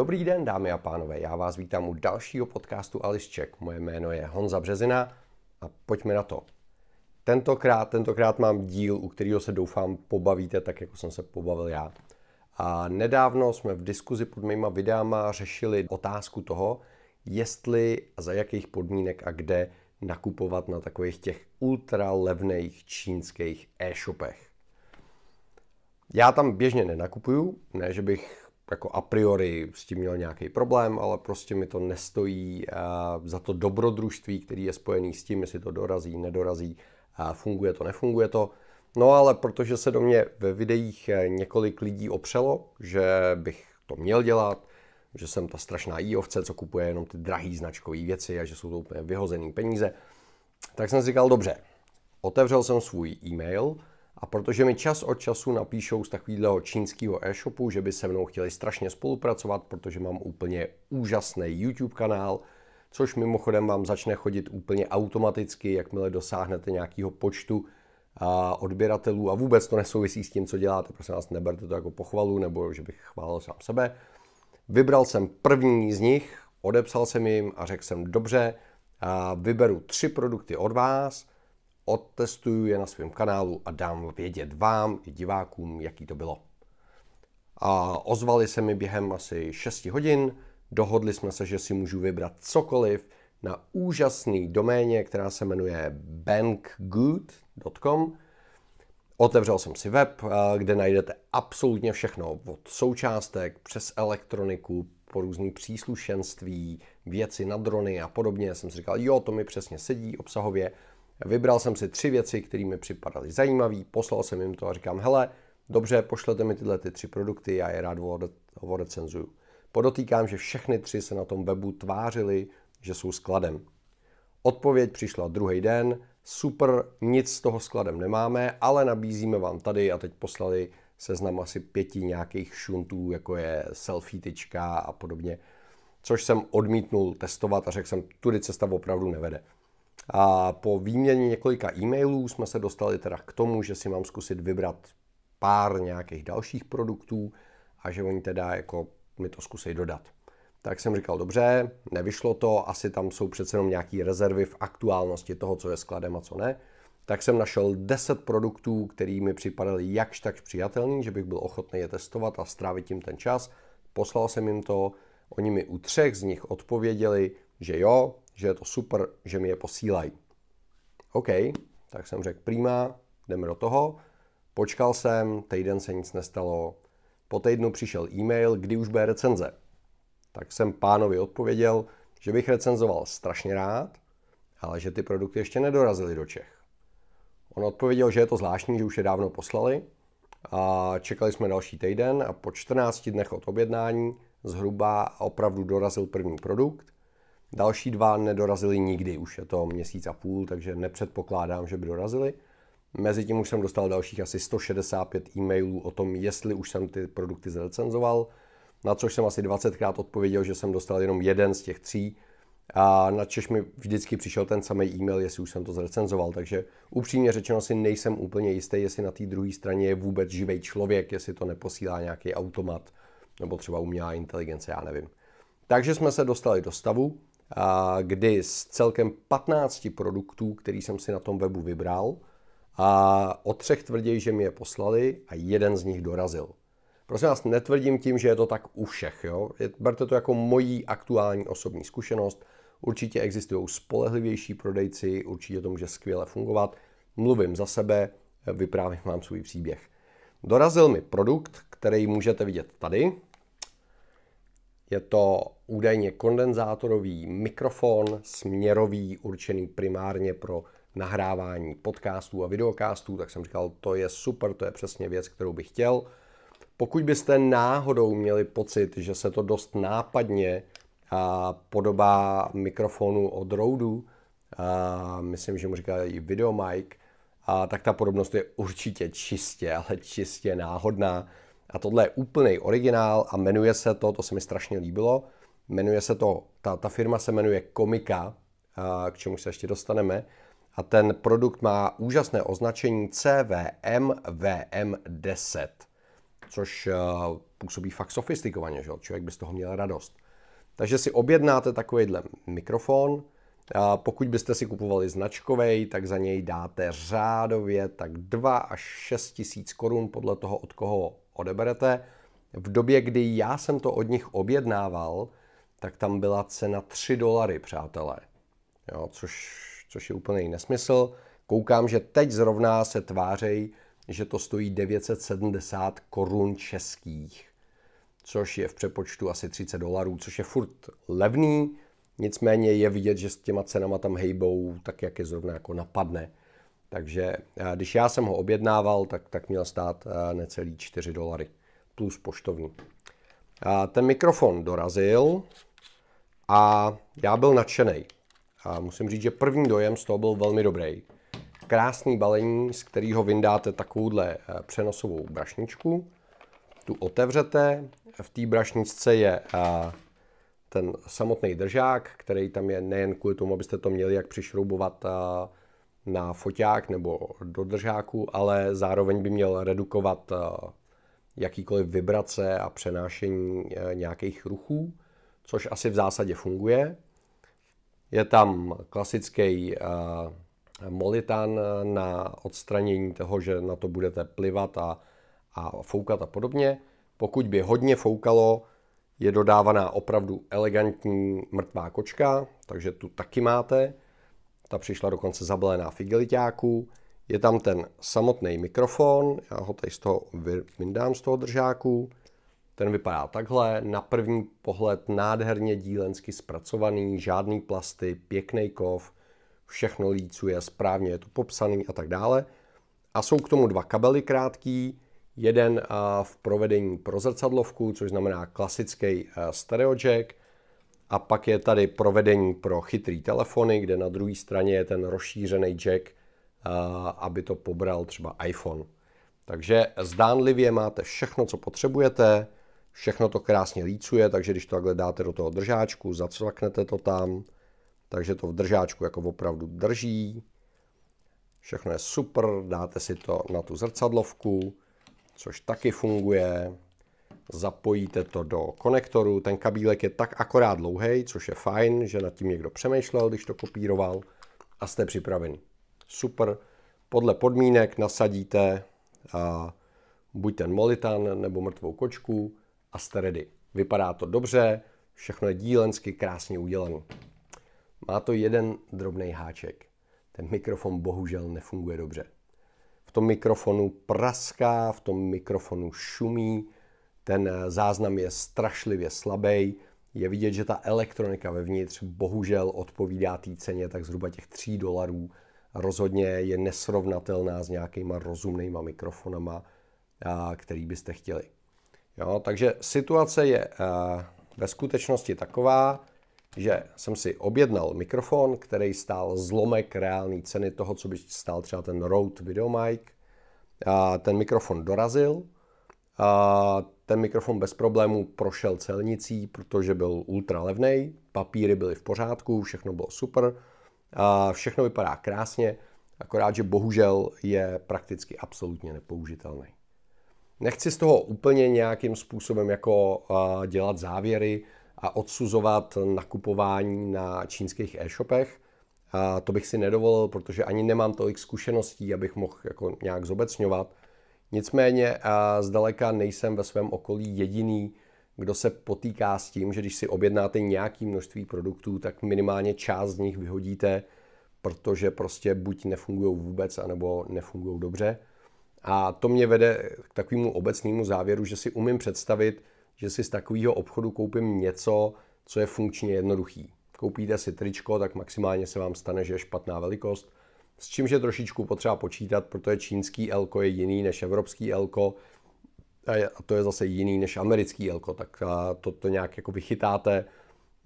Dobrý den, dámy a pánové, já vás vítám u dalšího podcastu Ališček. Moje jméno je Honza Březina a pojďme na to. Tentokrát, tentokrát mám díl, u kterého se doufám pobavíte tak, jako jsem se pobavil já. A nedávno jsme v diskuzi pod mýma videama řešili otázku toho, jestli a za jakých podmínek a kde nakupovat na takových těch ultra levných čínských e-shopech. Já tam běžně nenakupuju, ne že bych jako a priori s tím měl nějaký problém, ale prostě mi to nestojí eh, za to dobrodružství, který je spojený s tím, jestli to dorazí, nedorazí, eh, funguje to, nefunguje to. No ale protože se do mě ve videích eh, několik lidí opřelo, že bych to měl dělat, že jsem ta strašná iovce, co kupuje jenom ty drahý značkové věci a že jsou to úplně vyhozený peníze, tak jsem si říkal, dobře, otevřel jsem svůj e-mail, a protože mi čas od času napíšou z takového čínského e-shopu, že by se mnou chtěli strašně spolupracovat, protože mám úplně úžasný YouTube kanál, což mimochodem vám začne chodit úplně automaticky, jakmile dosáhnete nějakého počtu a odběratelů a vůbec to nesouvisí s tím, co děláte. Prosím vás, neberte to jako pochvalu nebo že bych chválil sám sebe. Vybral jsem první z nich, odepsal jsem jim a řekl jsem dobře, a vyberu tři produkty od vás, otestuju je na svém kanálu a dám vědět vám i divákům, jaký to bylo. A ozvali se mi během asi 6 hodin, dohodli jsme se, že si můžu vybrat cokoliv na úžasný doméně, která se jmenuje bankgood.com. Otevřel jsem si web, eh, kde najdete absolutně všechno, od součástek přes elektroniku, po různý příslušenství, věci na drony a podobně. Jsem si říkal, jo, to mi přesně sedí obsahově Vybral jsem si tři věci, které mi připadaly zajímavé, poslal jsem jim to a říkám, hele, dobře, pošlete mi tyhle ty tři produkty, já je rád recenzuju. Podotýkám, že všechny tři se na tom webu tvářili, že jsou skladem. Odpověď přišla druhý den, super, nic z toho skladem nemáme, ale nabízíme vám tady a teď poslali seznam asi pěti nějakých šuntů, jako je selfie tyčka a podobně, což jsem odmítnul testovat a řekl jsem, tudy cesta opravdu nevede. A po výměně několika e-mailů jsme se dostali teda k tomu, že si mám zkusit vybrat pár nějakých dalších produktů a že oni teda jako mi to zkusí dodat. Tak jsem říkal, dobře, nevyšlo to, asi tam jsou přece jenom nějaké rezervy v aktuálnosti toho, co je skladem a co ne. Tak jsem našel 10 produktů, který mi připadaly jakž tak přijatelný, že bych byl ochotný je testovat a strávit tím ten čas. Poslal jsem jim to, oni mi u třech z nich odpověděli, že jo, že je to super, že mi je posílají. OK, tak jsem řekl, prýma, jdeme do toho. Počkal jsem, týden se nic nestalo. Po týdnu přišel e-mail, kdy už bude recenze. Tak jsem pánovi odpověděl, že bych recenzoval strašně rád, ale že ty produkty ještě nedorazily do Čech. On odpověděl, že je to zvláštní, že už je dávno poslali. A čekali jsme další týden a po 14 dnech od objednání zhruba opravdu dorazil první produkt – Další dva nedorazili nikdy, už je to měsíc a půl, takže nepředpokládám, že by dorazili. Mezitím už jsem dostal dalších asi 165 e-mailů o tom, jestli už jsem ty produkty zrecenzoval, na což jsem asi 20krát odpověděl, že jsem dostal jenom jeden z těch tří, a na Češ mi vždycky přišel ten samý e-mail, jestli už jsem to zrecenzoval, takže upřímně řečeno si nejsem úplně jistý, jestli na té druhé straně je vůbec živý člověk, jestli to neposílá nějaký automat nebo třeba umělá inteligence, já nevím. Takže jsme se dostali do stavu, kdy z celkem 15 produktů, který jsem si na tom webu vybral, a o třech tvrdí, že mi je poslali a jeden z nich dorazil. Prosím vás, netvrdím tím, že je to tak u všech. Jo? Berte to jako mojí aktuální osobní zkušenost. Určitě existují spolehlivější prodejci, určitě to může skvěle fungovat. Mluvím za sebe, vyprávím vám svůj příběh. Dorazil mi produkt, který můžete vidět tady. Je to údajně kondenzátorový mikrofon, směrový, určený primárně pro nahrávání podcastů a videokastů, tak jsem říkal, to je super, to je přesně věc, kterou bych chtěl. Pokud byste náhodou měli pocit, že se to dost nápadně podobá mikrofonu od Rode'u, myslím, že mu říkají videomic, a tak ta podobnost je určitě čistě, ale čistě náhodná. A tohle je úplný originál a jmenuje se to, to se mi strašně líbilo, jmenuje se to, ta, ta firma se jmenuje Komika, k čemu se ještě dostaneme, a ten produkt má úžasné označení CVMVM10, což eh, působí fakt sofistikovaně, že? člověk by z toho měl radost. Takže si objednáte takovýhle mikrofon, pokud byste si kupovali značkovej, tak za něj dáte řádově tak 2 až 6 tisíc korun podle toho, od koho odeberete. V době, kdy já jsem to od nich objednával, tak tam byla cena 3 dolary, přátelé. Jo, což, což je úplný nesmysl. Koukám, že teď zrovna se tvářejí, že to stojí 970 korun českých, což je v přepočtu asi 30 dolarů, což je furt levný, Nicméně je vidět, že s těma cenama tam hejbou, tak jak je zrovna jako napadne. Takže eh, když já jsem ho objednával, tak, tak měl stát eh, necelý 4 dolary plus poštovní. A ten mikrofon dorazil a já byl nadšený. A musím říct, že první dojem z toho byl velmi dobrý. Krásný balení, z kterého vyndáte takovouhle eh, přenosovou brašničku. Tu otevřete, v té brašničce je ten samotný držák, který tam je nejen kvůli tomu, abyste to měli jak přišroubovat eh, na foťák nebo do držáku, ale zároveň by měl redukovat eh, jakýkoliv vibrace a přenášení eh, nějakých ruchů, což asi v zásadě funguje. Je tam klasický molitan na odstranění toho, že na to budete plivat a, a foukat a podobně. Pokud by hodně foukalo, je dodávaná opravdu elegantní mrtvá kočka, takže tu taky máte. Ta přišla dokonce zabalená v igelitáku. Je tam ten samotný mikrofon, já ho tady z toho vyndám z toho držáku. Ten vypadá takhle, na první pohled nádherně dílensky zpracovaný, žádný plasty, pěkný kov, všechno lícuje, správně je to popsaný a tak dále. A jsou k tomu dva kabely krátký, jeden v provedení pro zrcadlovku, což znamená klasický eh, stereo jack, a pak je tady provedení pro chytrý telefony, kde na druhé straně je ten rozšířený jack, eh, aby to pobral třeba iPhone. Takže zdánlivě máte všechno, co potřebujete, všechno to krásně lícuje, takže když to takhle dáte do toho držáčku, zacvaknete to tam, takže to v držáčku jako opravdu drží. Všechno je super, dáte si to na tu zrcadlovku což taky funguje. Zapojíte to do konektoru, ten kabílek je tak akorát dlouhý, což je fajn, že nad tím někdo přemýšlel, když to kopíroval a jste připraveni. Super. Podle podmínek nasadíte a, buď ten molitan nebo mrtvou kočku a jste ready. Vypadá to dobře, všechno je dílensky krásně udělané. Má to jeden drobný háček. Ten mikrofon bohužel nefunguje dobře v tom mikrofonu praská, v tom mikrofonu šumí, ten záznam je strašlivě slabý. Je vidět, že ta elektronika vevnitř bohužel odpovídá té ceně tak zhruba těch 3 dolarů. Rozhodně je nesrovnatelná s nějakýma rozumnýma mikrofonama, který byste chtěli. Jo, takže situace je ve skutečnosti taková, že jsem si objednal mikrofon, který stál zlomek reálné ceny toho, co by stál třeba ten Rode Videomic. A ten mikrofon dorazil. A ten mikrofon bez problémů prošel celnicí, protože byl ultra levný, papíry byly v pořádku, všechno bylo super. A všechno vypadá krásně, akorát, že bohužel je prakticky absolutně nepoužitelný. Nechci z toho úplně nějakým způsobem jako dělat závěry, a odsuzovat nakupování na čínských e-shopech. A to bych si nedovolil, protože ani nemám tolik zkušeností, abych mohl jako nějak zobecňovat. Nicméně a zdaleka nejsem ve svém okolí jediný, kdo se potýká s tím, že když si objednáte nějaké množství produktů, tak minimálně část z nich vyhodíte, protože prostě buď nefungují vůbec, anebo nefungují dobře. A to mě vede k takovému obecnému závěru, že si umím představit, že si z takového obchodu koupím něco, co je funkčně jednoduchý. Koupíte si tričko, tak maximálně se vám stane, že je špatná velikost, s čímž je trošičku potřeba počítat, protože čínský elko je jiný než evropský elko, a to je zase jiný než americký elko, tak to, to nějak jako vychytáte.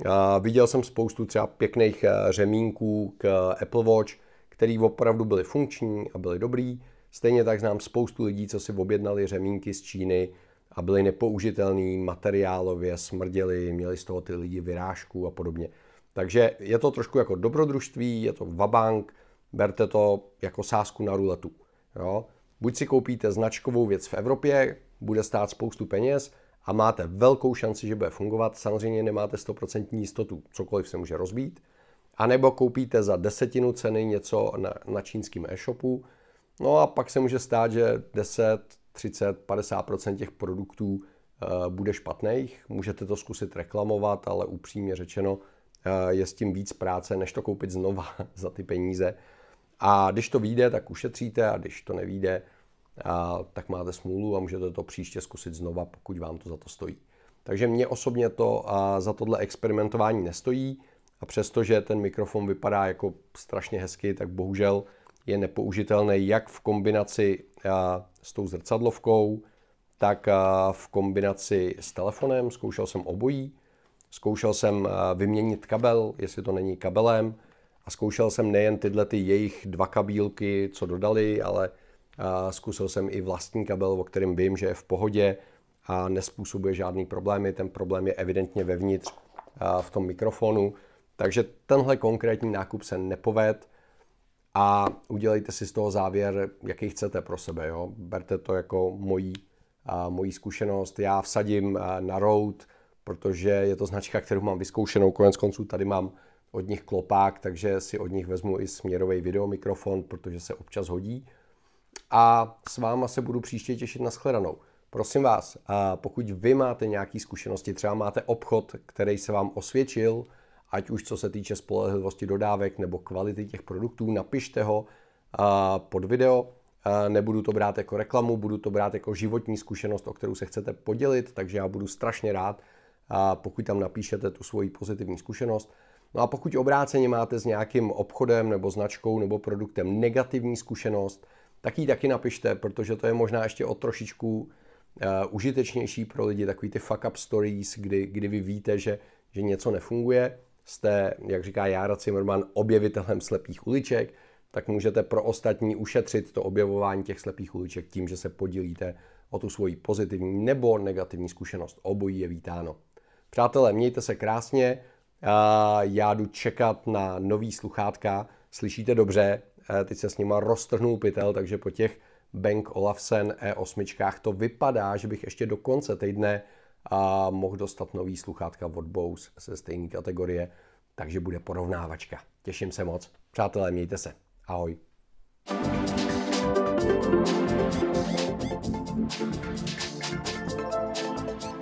A viděl jsem spoustu třeba pěkných eh, řemínků k eh, Apple Watch, který opravdu byly funkční a byly dobrý. Stejně tak znám spoustu lidí, co si objednali řemínky z Číny, a byly nepoužitelný, materiálově smrděly, měli z toho ty lidi vyrážku a podobně. Takže je to trošku jako dobrodružství, je to vabank, berte to jako sázku na ruletu. Jo? Buď si koupíte značkovou věc v Evropě, bude stát spoustu peněz a máte velkou šanci, že bude fungovat. Samozřejmě nemáte 100% jistotu, cokoliv se může rozbít. A nebo koupíte za desetinu ceny něco na, na čínském e-shopu, no a pak se může stát, že 10, 30-50% těch produktů eh, bude špatných. Můžete to zkusit reklamovat, ale upřímně řečeno eh, je s tím víc práce, než to koupit znova za ty peníze. A když to vyjde, tak ušetříte a když to nevíde, eh, tak máte smůlu a můžete to příště zkusit znova, pokud vám to za to stojí. Takže mě osobně to za tohle experimentování nestojí a přestože ten mikrofon vypadá jako strašně hezky, tak bohužel je nepoužitelný jak v kombinaci eh, s tou zrcadlovkou, tak eh, v kombinaci s telefonem. Zkoušel jsem obojí. Zkoušel jsem eh, vyměnit kabel, jestli to není kabelem. A zkoušel jsem nejen tyhle ty jejich dva kabílky, co dodali, ale zkusil jsem i vlastní kabel, o kterém vím, že je v pohodě a nespůsobuje žádný problémy. Ten problém je evidentně vevnitř v tom mikrofonu. Takže tenhle konkrétní nákup se nepovedl a udělejte si z toho závěr, jaký chcete pro sebe. Jo? Berte to jako mojí, a, mojí zkušenost. Já vsadím a, na Road, protože je to značka, kterou mám vyzkoušenou. Konec konců tady mám od nich klopák, takže si od nich vezmu i směrový videomikrofon, protože se občas hodí. A s váma se budu příště těšit na shledanou. Prosím vás, pokud vy máte nějaké zkušenosti, třeba máte obchod, který se vám osvědčil, ať už co se týče spolehlivosti dodávek nebo kvality těch produktů, napište ho eh, pod video. Eh, nebudu to brát jako reklamu, budu to brát jako životní zkušenost, o kterou se chcete podělit, takže já budu strašně rád, eh, pokud tam napíšete tu svoji pozitivní zkušenost. No a pokud obráceně máte s nějakým obchodem nebo značkou nebo produktem negativní zkušenost, tak ji taky napište, protože to je možná ještě o trošičku užitečnější pro lidi, takový ty fuck up stories, kdy, kdy vy víte, že, že něco nefunguje jste, jak říká Jára Zimmerman, objevitelem slepých uliček, tak můžete pro ostatní ušetřit to objevování těch slepých uliček tím, že se podílíte o tu svoji pozitivní nebo negativní zkušenost. Obojí je vítáno. Přátelé, mějte se krásně. Já jdu čekat na nový sluchátka. Slyšíte dobře, eh, teď se s nima roztrhnul pytel, takže po těch Bank Olafsen E8 to vypadá, že bych ještě do konce týdne a mohl dostat nový sluchátka od Bose ze stejné kategorie, takže bude porovnávačka. Těším se moc. Přátelé, mějte se. Ahoj. thank you